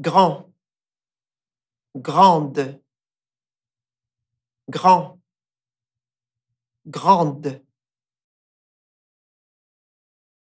grand, grande, grand, grande.